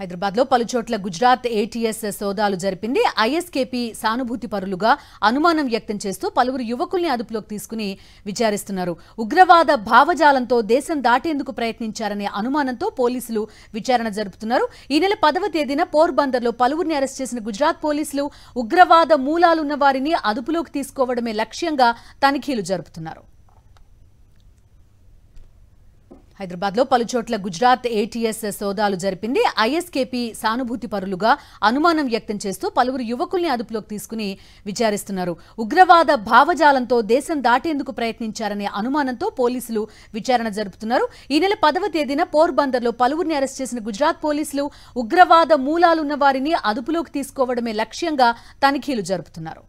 హైదరాబాద్లో పలుచోట్ల గుజరాత్ ఏటీఎస్ సోదాలు జరిపింది ఐఎస్కేపీ సానుభూతి పరులుగా అనుమానం వ్యక్తం చేస్తూ పలువురు యువకుల్ని అదుపులోకి తీసుకుని విచారిస్తున్నారు ఉగ్రవాద భావజాలంతో దేశం దాటేందుకు ప్రయత్నించారనే అనుమానంతో పోలీసులు విచారణ జరుపుతున్నారు ఈ నెల పదవ తేదీన పోర్బందర్లో పలువురిని అరెస్ట్ చేసిన గుజరాత్ పోలీసులు ఉగ్రవాద మూలాలున్న వారిని అదుపులోకి తీసుకోవడమే లక్ష్యంగా తనిఖీలు జరుపుతున్నారు హైదరాబాద్లో పలుచోట్ల గుజరాత్ ఏటీఎస్ సోదాలు జరిపింది ఐఎస్కేపీ సానుభూతి పరులుగా అనుమానం వ్యక్తం చేస్తూ పలువురు యువకుల్ని అదుపులోకి తీసుకుని విచారిస్తున్నారు ఉగ్రవాద భావజాలంతో దేశం దాటేందుకు ప్రయత్నించారనే అనుమానంతో పోలీసులు విచారణ జరుపుతున్నారు ఈ నెల పదవ తేదీన పోర్బందర్లో పలువురిని అరెస్ట్ చేసిన గుజరాత్ పోలీసులు ఉగ్రవాద మూలాలున్న వారిని అదుపులోకి తీసుకోవడమే లక్ష్యంగా తనిఖీలు జరుపుతున్నారు